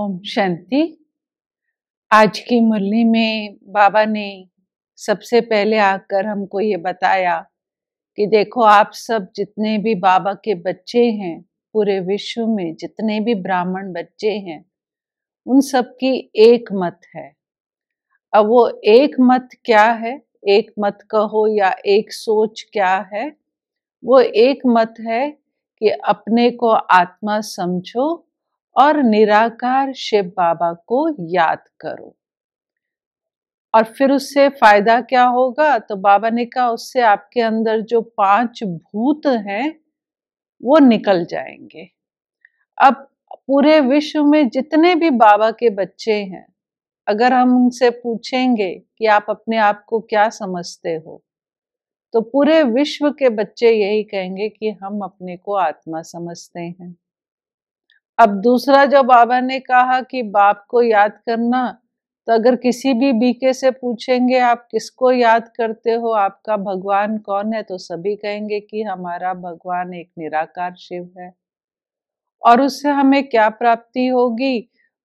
ओम शांति आज की मुरली में बाबा ने सबसे पहले आकर हमको ये बताया कि देखो आप सब जितने भी बाबा के बच्चे हैं पूरे विश्व में जितने भी ब्राह्मण बच्चे हैं उन सब की एक मत है अब वो एक मत क्या है एक मत कहो या एक सोच क्या है वो एक मत है कि अपने को आत्मा समझो और निराकार शिव बाबा को याद करो और फिर उससे फायदा क्या होगा तो बाबा ने कहा उससे आपके अंदर जो पांच भूत हैं वो निकल जाएंगे अब पूरे विश्व में जितने भी बाबा के बच्चे हैं अगर हम उनसे पूछेंगे कि आप अपने आप को क्या समझते हो तो पूरे विश्व के बच्चे यही कहेंगे कि हम अपने को आत्मा समझते हैं अब दूसरा जो बाबा ने कहा कि बाप को याद करना तो अगर किसी भी बीके से पूछेंगे आप किसको याद करते हो आपका भगवान कौन है तो सभी कहेंगे कि हमारा भगवान एक निराकार शिव है और उससे हमें क्या प्राप्ति होगी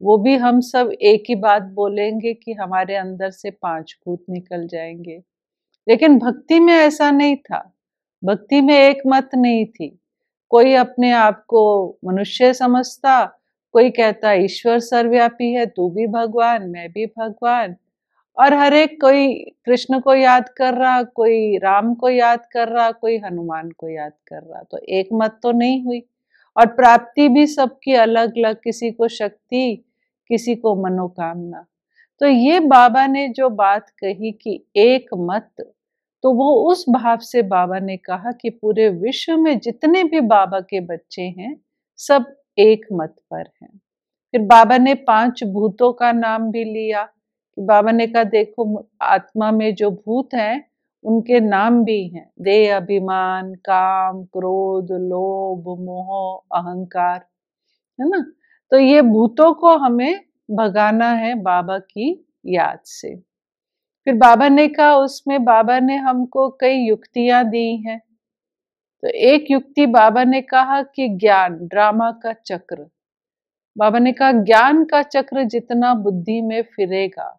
वो भी हम सब एक ही बात बोलेंगे कि हमारे अंदर से पांच भूत निकल जाएंगे लेकिन भक्ति में ऐसा नहीं था भक्ति में एक मत नहीं थी कोई अपने आप को मनुष्य समझता कोई कहता ईश्वर सर्वव्यापी है तू भी भगवान मैं भी भगवान और हर एक कोई कृष्ण को याद कर रहा कोई राम को याद कर रहा कोई हनुमान को याद कर रहा तो एक मत तो नहीं हुई और प्राप्ति भी सबकी अलग अलग किसी को शक्ति किसी को मनोकामना तो ये बाबा ने जो बात कही कि एक मत तो वो उस भाव से बाबा ने कहा कि पूरे विश्व में जितने भी बाबा के बच्चे हैं सब एक मत पर हैं फिर बाबा ने पांच भूतों का नाम भी लिया कि बाबा ने कहा देखो आत्मा में जो भूत हैं उनके नाम भी हैं दे अभिमान काम क्रोध लोभ मोह अहंकार है ना तो ये भूतों को हमें भगाना है बाबा की याद से फिर बाबर ने कहा उसमें बाबर ने हमको कई युक्तियां दी हैं तो एक युक्ति बाबा ने कहा कि ज्ञान ड्रामा का चक्र बाबा ने कहा ज्ञान का चक्र जितना बुद्धि में फिरेगा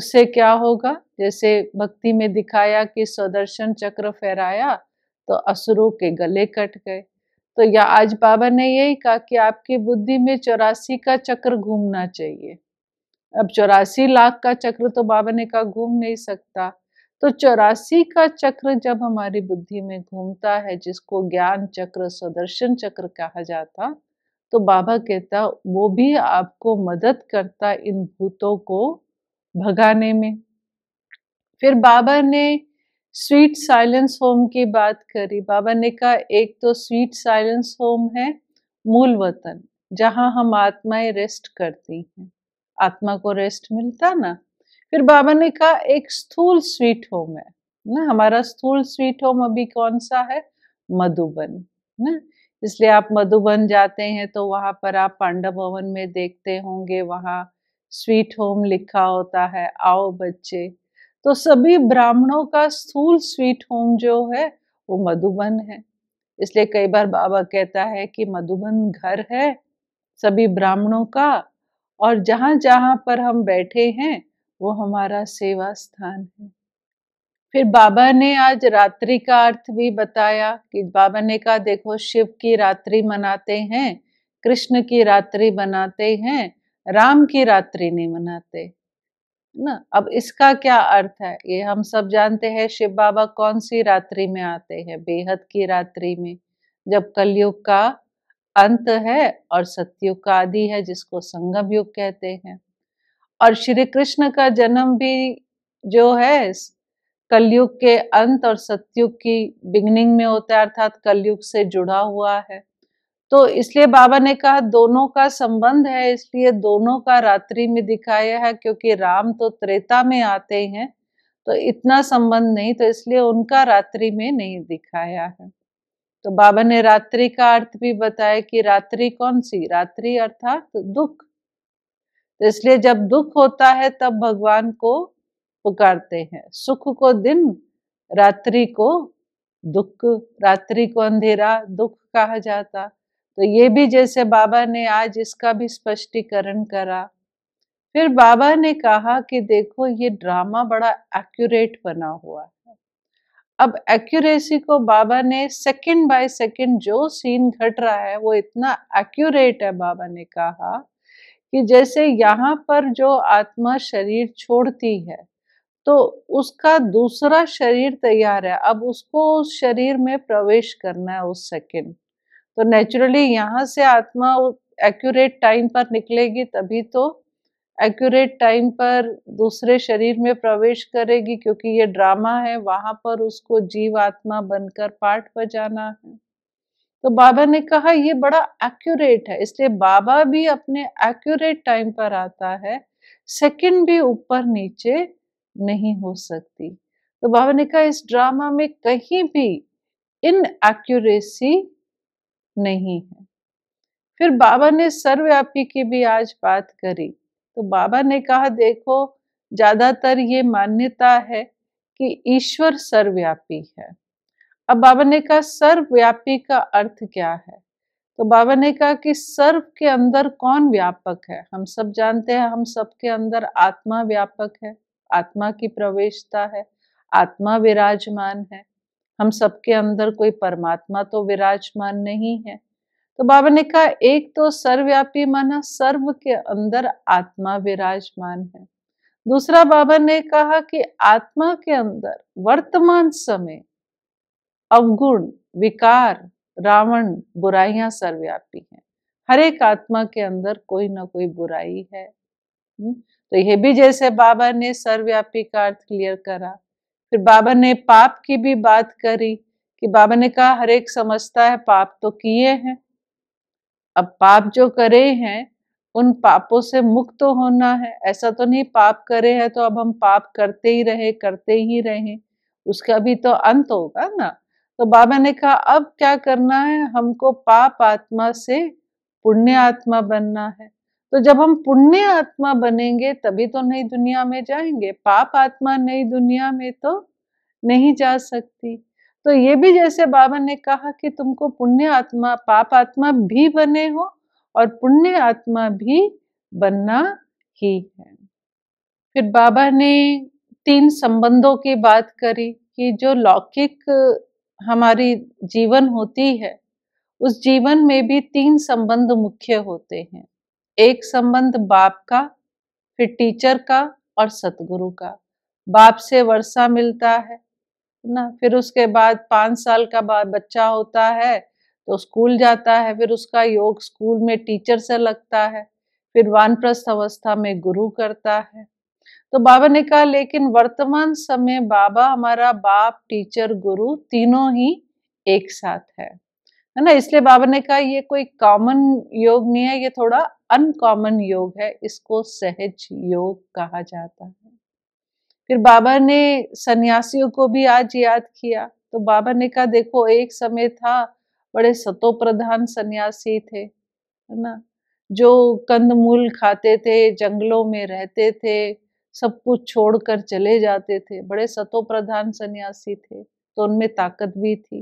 उससे क्या होगा जैसे भक्ति में दिखाया कि स्वदर्शन चक्र फहराया तो असुरों के गले कट गए तो या आज बाबा ने यही कहा कि आपकी बुद्धि में चौरासी का चक्र घूमना चाहिए अब चौरासी लाख का चक्र तो बाबा ने कहा घूम नहीं सकता तो चौरासी का चक्र जब हमारी बुद्धि में घूमता है जिसको ज्ञान चक्र स्वदर्शन चक्र कहा जाता तो बाबा कहता वो भी आपको मदद करता इन भूतों को भगाने में फिर बाबा ने स्वीट साइलेंस होम की बात करी बाबा ने कहा एक तो स्वीट साइलेंस होम है मूल वतन जहाँ हम आत्माएं रेस्ट करती हैं आत्मा को रेस्ट मिलता ना फिर बाबा ने कहा एक स्थूल स्वीट होम है ना हमारा स्थूल स्वीट होम अभी कौन सा है मधुबन ना इसलिए आप मधुबन जाते हैं तो वहां पर आप पांडव भवन में देखते होंगे वहां स्वीट होम लिखा होता है आओ बच्चे तो सभी ब्राह्मणों का स्थूल स्वीट होम जो है वो मधुबन है इसलिए कई बार बाबा कहता है कि मधुबन घर है सभी ब्राह्मणों का और जहां जहां पर हम बैठे हैं वो हमारा सेवा स्थान है फिर बाबा ने आज रात्रि का अर्थ भी बताया कि बाबा ने कहा देखो शिव की रात्रि मनाते हैं कृष्ण की रात्रि बनाते हैं राम की रात्रि नहीं मनाते ना अब इसका क्या अर्थ है ये हम सब जानते हैं शिव बाबा कौन सी रात्रि में आते हैं बेहद की रात्रि में जब कलयुग का अंत है और सत्युग का आदि है जिसको संगम युग कहते हैं और श्री कृष्ण का जन्म भी जो है कलयुग के अंत और सत्युग की बिगनिंग में होता है अर्थात कलयुग से जुड़ा हुआ है तो इसलिए बाबा ने कहा दोनों का संबंध है इसलिए दोनों का रात्रि में दिखाया है क्योंकि राम तो त्रेता में आते हैं तो इतना संबंध नहीं तो इसलिए उनका रात्रि में नहीं दिखाया है तो बाबा ने रात्रि का अर्थ भी बताया कि रात्रि कौन सी रात्रि अर्थात दुख तो इसलिए जब दुख होता है तब भगवान को पुकारते हैं सुख को दिन रात्रि को दुख रात्रि को अंधेरा दुख कहा जाता तो ये भी जैसे बाबा ने आज इसका भी स्पष्टीकरण करा फिर बाबा ने कहा कि देखो ये ड्रामा बड़ा एक्यूरेट बना हुआ अब एक्यूरेसी को बाबा ने सेकंड बाय सेकंड जो सीन घट रहा है वो इतना एक्यूरेट है बाबा ने कहा कि जैसे यहाँ पर जो आत्मा शरीर छोड़ती है तो उसका दूसरा शरीर तैयार है अब उसको उस शरीर में प्रवेश करना है उस सेकंड तो नेचुरली यहाँ से आत्मा एक्यूरेट टाइम पर निकलेगी तभी तो एक्यूरेट टाइम पर दूसरे शरीर में प्रवेश करेगी क्योंकि ये ड्रामा है वहां पर उसको जीव आत्मा बनकर पाठ बजाना है तो बाबा ने कहा ये बड़ा एक्यूरेट है इसलिए बाबा भी अपने एक्यूरेट टाइम पर आता है सेकंड भी ऊपर नीचे नहीं हो सकती तो बाबा ने कहा इस ड्रामा में कहीं भी इन एक्यूरेसी नहीं है फिर बाबा ने सर्वव्यापी की भी आज बात करी तो बाबा ने कहा देखो ज्यादातर ये मान्यता है कि ईश्वर सर्वव्यापी है अब बाबा ने कहा सर्वव्यापी का अर्थ क्या है तो बाबा ने कहा कि सर्व के अंदर कौन व्यापक है हम सब जानते हैं हम सब के अंदर आत्मा व्यापक है आत्मा की प्रवेशता है आत्मा विराजमान है हम सबके अंदर कोई परमात्मा तो विराजमान नहीं है तो बाबा ने कहा एक तो सर्वव्यापी माना सर्व के अंदर आत्मा विराजमान है दूसरा बाबा ने कहा कि आत्मा के अंदर वर्तमान समय अवगुण विकार रावण बुराइयां सर्वव्यापी हैं हर एक आत्मा के अंदर कोई ना कोई बुराई है हम्म, तो यह भी जैसे बाबा ने सर्वव्यापी का अर्थ क्लियर करा फिर बाबा ने पाप की भी बात करी कि बाबा ने कहा हर एक समझता है पाप तो किए हैं अब पाप जो करे हैं उन पापों से मुक्त तो होना है ऐसा तो नहीं पाप करे है तो अब हम पाप करते ही रहे करते ही रहे उसका भी तो अंत होगा ना तो बाबा ने कहा अब क्या करना है हमको पाप आत्मा से पुण्य आत्मा बनना है तो जब हम पुण्य आत्मा बनेंगे तभी तो नई दुनिया में जाएंगे पाप आत्मा नई दुनिया में तो नहीं जा सकती तो ये भी जैसे बाबा ने कहा कि तुमको पुण्य आत्मा पाप आत्मा भी बने हो और पुण्य आत्मा भी बनना ही है फिर बाबा ने तीन संबंधों की बात करी कि जो लौकिक हमारी जीवन होती है उस जीवन में भी तीन संबंध मुख्य होते हैं एक संबंध बाप का फिर टीचर का और सतगुरु का बाप से वर्षा मिलता है ना फिर उसके बाद पाँच साल का बच्चा होता है तो स्कूल जाता है फिर उसका योग स्कूल में टीचर से लगता है फिर वानप्रस्थ अवस्था में गुरु करता है तो बाबा ने कहा लेकिन वर्तमान समय बाबा हमारा बाप टीचर गुरु तीनों ही एक साथ है है ना इसलिए बाबा ने कहा ये कोई कॉमन योग नहीं है ये थोड़ा अनकॉमन योग है इसको सहज योग कहा जाता है फिर बाबा ने सन्यासियों को भी आज याद किया तो बाबा ने कहा देखो एक समय था बड़े सतो प्रधान सन्यासी थे है ना जो कंदमूल खाते थे जंगलों में रहते थे सब कुछ छोड़कर चले जाते थे बड़े सतो प्रधान सन्यासी थे तो उनमें ताकत भी थी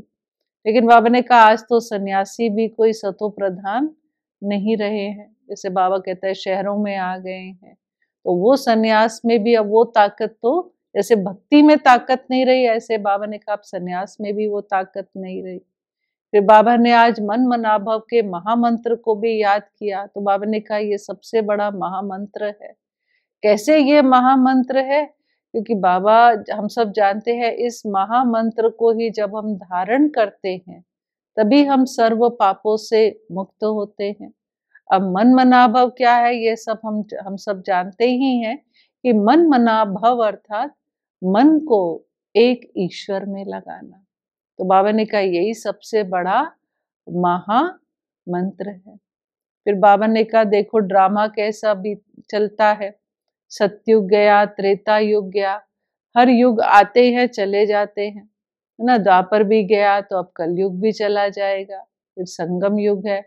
लेकिन बाबा ने कहा आज तो सन्यासी भी कोई सतो प्रधान नहीं रहे हैं जैसे बाबा कहता है शहरों में आ गए हैं तो वो सन्यास में भी अब वो ताकत तो जैसे भक्ति में ताकत नहीं रही ऐसे बाबा ने कहा सन्यास में भी वो ताकत नहीं रही फिर बाबा ने आज मन मनाभव के महामंत्र को भी याद किया तो बाबा ने कहा ये सबसे बड़ा महामंत्र है कैसे ये महामंत्र है क्योंकि बाबा हम सब जानते हैं इस महामंत्र को ही जब हम धारण करते हैं तभी हम सर्व पापों से मुक्त होते हैं अब मन मनाभव क्या है ये सब हम हम सब जानते ही हैं कि मन मनाभव अर्थात मन को एक ईश्वर में लगाना तो बाबा ने कहा यही सबसे बड़ा महा मंत्र है फिर बाबा ने कहा देखो ड्रामा कैसा भी चलता है सत्युग गया त्रेता युग गया हर युग आते हैं चले जाते हैं है ना द्वापर भी गया तो अब कलयुग भी चला जाएगा फिर संगम युग है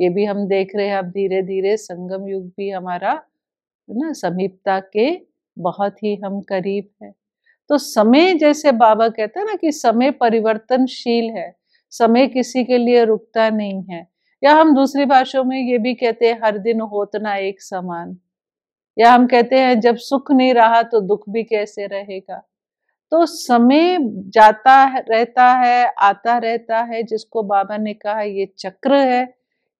ये भी हम देख रहे हैं अब धीरे धीरे संगम युग भी हमारा है ना समीपता के बहुत ही हम करीब है तो समय जैसे बाबा कहते हैं ना कि समय परिवर्तनशील है समय किसी के लिए रुकता नहीं है या हम दूसरी भाषाओं में ये भी कहते हैं हर दिन होतना एक समान या हम कहते हैं जब सुख नहीं रहा तो दुख भी कैसे रहेगा तो समय जाता रहता है आता रहता है जिसको बाबा ने कहा ये चक्र है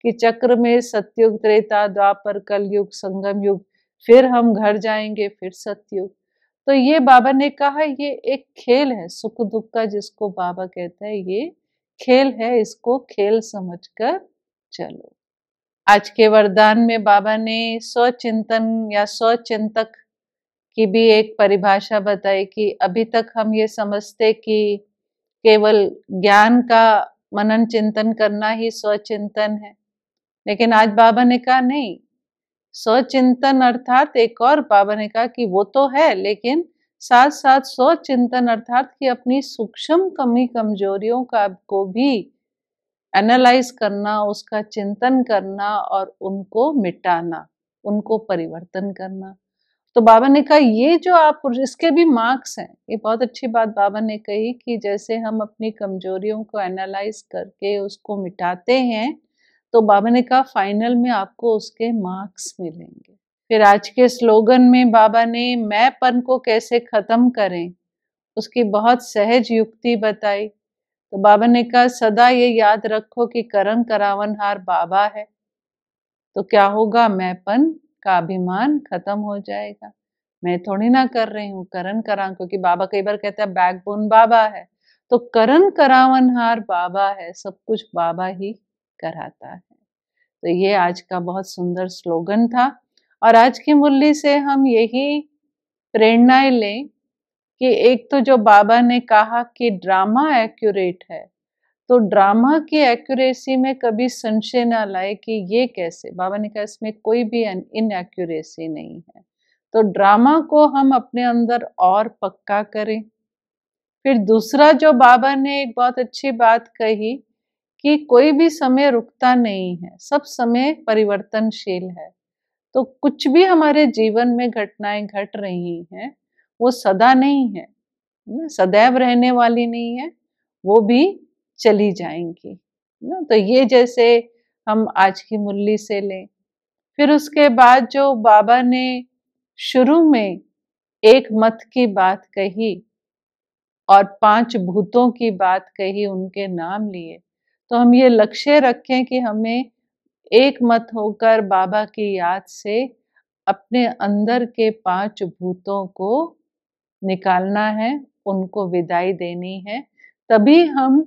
कि चक्र में सत्युग त्रेता द्वापर कलयुग संगम युग फिर हम घर जाएंगे फिर सत्युग तो ये बाबा ने कहा ये एक खेल है सुख दुख का जिसको बाबा कहता है ये खेल है इसको खेल समझकर चलो आज के वरदान में बाबा ने स्वचिंतन या स्वचिंतक की भी एक परिभाषा बताई कि अभी तक हम ये समझते कि केवल ज्ञान का मनन चिंतन करना ही स्वचिंतन है लेकिन आज बाबा ने कहा नहीं स्वचिंतन अर्थात एक और बाबा ने कहा कि वो तो है लेकिन साथ साथ स्वचिंतन अर्थात कि अपनी सूक्ष्म कमी कमजोरियों का को भी एनालाइज करना उसका चिंतन करना और उनको मिटाना उनको परिवर्तन करना तो बाबा ने कहा ये जो आप इसके भी मार्क्स हैं ये बहुत अच्छी बात बाबा ने कही कि जैसे हम अपनी कमजोरियों को एनालाइज करके उसको मिटाते हैं तो बाबा ने कहा फाइनल में आपको उसके मार्क्स मिलेंगे फिर आज के स्लोगन में बाबा ने मैंपन को कैसे खत्म करें उसकी बहुत सहज युक्ति बताई तो बाबा ने कहा सदा ये याद रखो कि करण करावनहार बाबा है तो क्या होगा मैंपन का अभिमान खत्म हो जाएगा मैं थोड़ी ना कर रही हूँ करण करा क्योंकि बाबा कई बार कहता है बैकबोन बाबा है तो करण करावनहार बाबा है सब कुछ बाबा ही कराता है तो ये आज का बहुत सुंदर स्लोगन था और आज की मुरली से हम यही प्रेरणाएं लें कि एक तो जो बाबा ने कहा कि ड्रामा एक्यूरेट है तो ड्रामा की एक्यूरेसी में कभी संशय ना लाए कि ये कैसे बाबा ने कहा इसमें कोई भी इनएक्यूरेसी नहीं है तो ड्रामा को हम अपने अंदर और पक्का करें फिर दूसरा जो बाबा ने एक बहुत अच्छी बात कही कि कोई भी समय रुकता नहीं है सब समय परिवर्तनशील है तो कुछ भी हमारे जीवन में घटनाएं घट गट रही हैं वो सदा नहीं है ना सदैव रहने वाली नहीं है वो भी चली जाएंगी ना तो ये जैसे हम आज की मुरली से लें फिर उसके बाद जो बाबा ने शुरू में एक मत की बात कही और पांच भूतों की बात कही उनके नाम लिए तो हम ये लक्ष्य रखें कि हमें एक मत होकर बाबा की याद से अपने अंदर के पांच भूतों को निकालना है उनको विदाई देनी है तभी हम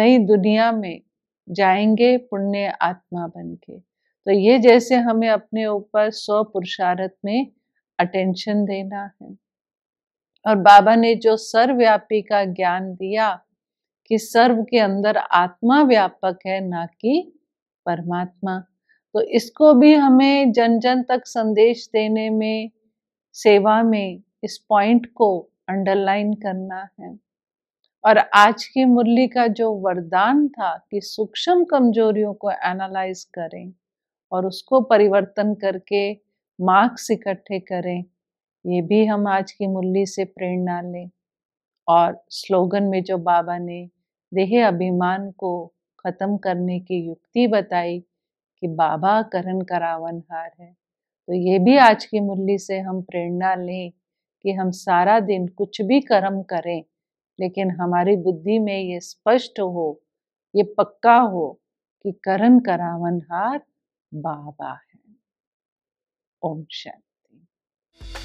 नई दुनिया में जाएंगे पुण्य आत्मा बन के तो ये जैसे हमें अपने ऊपर स्व पुरुषार्थ में अटेंशन देना है और बाबा ने जो सर्वव्यापी का ज्ञान दिया कि सर्व के अंदर आत्मा व्यापक है ना कि परमात्मा तो इसको भी हमें जन जन तक संदेश देने में सेवा में इस पॉइंट को अंडरलाइन करना है और आज की मुरली का जो वरदान था कि सूक्ष्म कमजोरियों को एनालाइज करें और उसको परिवर्तन करके मार्क्स इकट्ठे करें ये भी हम आज की मुरली से प्रेरणा लें और स्लोगन में जो बाबा ने देह अभिमान को खत्म करने की युक्ति बताई कि बाबा करण करावन हार है तो ये भी आज की मुरली से हम प्रेरणा लें कि हम सारा दिन कुछ भी कर्म करें लेकिन हमारी बुद्धि में ये स्पष्ट हो ये पक्का हो कि करण करावन हार बाबा है ओम शांति